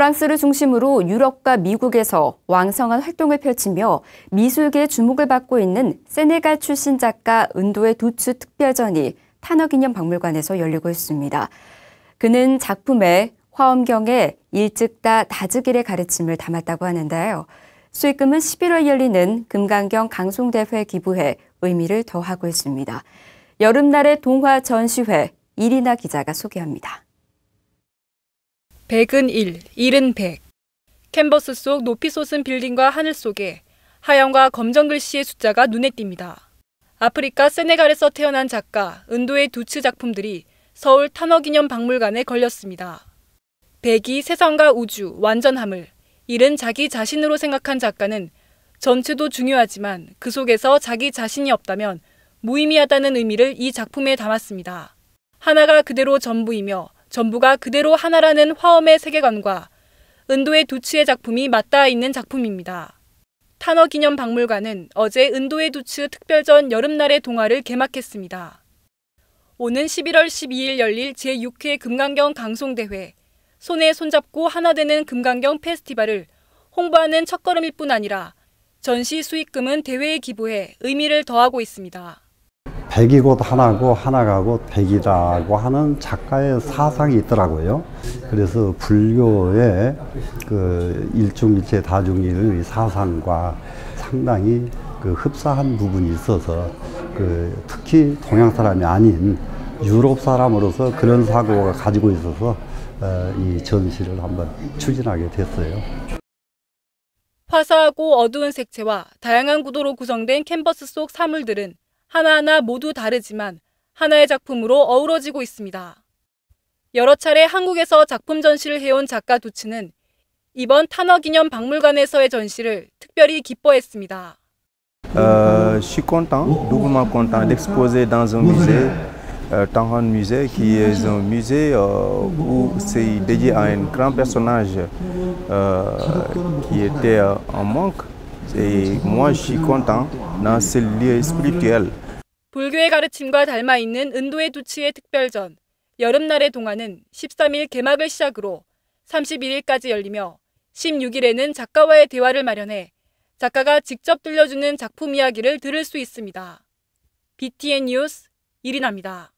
프랑스를 중심으로 유럽과 미국에서 왕성한 활동을 펼치며 미술계에 주목을 받고 있는 세네갈 출신 작가 은도의 두츠 특별전이 탄화기념박물관에서 열리고 있습니다. 그는 작품에 화엄경에 일찍다 다즈길의 가르침을 담았다고 하는데요. 수익금은 11월 열리는 금강경 강송대회 기부해 의미를 더하고 있습니다. 여름날의 동화 전시회 이리나 기자가 소개합니다. 백은 일, 일은 백. 캔버스 속 높이 솟은 빌딩과 하늘 속에 하얀과 검정 글씨의 숫자가 눈에 띕니다. 아프리카 세네갈에서 태어난 작가 은도의 두츠 작품들이 서울 탄어기념박물관에 걸렸습니다. 백이 세상과 우주, 완전함을, 일은 자기 자신으로 생각한 작가는 전체도 중요하지만 그 속에서 자기 자신이 없다면 무의미하다는 의미를 이 작품에 담았습니다. 하나가 그대로 전부이며 전부가 그대로 하나라는 화엄의 세계관과 은도의 두츠의 작품이 맞닿아 있는 작품입니다. 탄어 기념 박물관은 어제 은도의 두츠 특별전 여름날의 동화를 개막했습니다. 오는 11월 12일 열릴 제6회 금강경 강송대회, 손에 손잡고 하나 되는 금강경 페스티벌을 홍보하는 첫걸음일 뿐 아니라 전시 수익금은 대회에 기부해 의미를 더하고 있습니다. 백이 곧 하나고 하나가 곧 백이다고 하는 작가의 사상이 있더라고요. 그래서 불교의 그 일중일체 다중일의 사상과 상당히 그 흡사한 부분이 있어서 그 특히 동양 사람이 아닌 유럽 사람으로서 그런 사고가 가지고 있어서 어, 이 전시를 한번 추진하게 됐어요. 화사하고 어두운 색채와 다양한 구도로 구성된 캔버스 속 사물들은 하나하나 모두 다르지만 하나의 작품으로 어우러지고 있습니다. 여러 차례 한국에서 작품 전시를 해온 작가 두츠는 이번 탄화기념 박물관에서의 전시를 특별히 기뻐했습니다. Euh, je suis content, doublement content d'exposer dans un musée, euh, Tanghon Musée, qui est un musée euh, où c'est dédié à un grand personnage euh, qui était euh, en manque. Et moi, je suis content dans ce lieu spirituel. 불교의 가르침과 닮아 있는 은도의 두치의 특별전 여름날의 동화는 13일 개막을 시작으로 31일까지 열리며 16일에는 작가와의 대화를 마련해 작가가 직접 들려주는 작품 이야기를 들을 수 있습니다. BTN 뉴스 이리나입니다.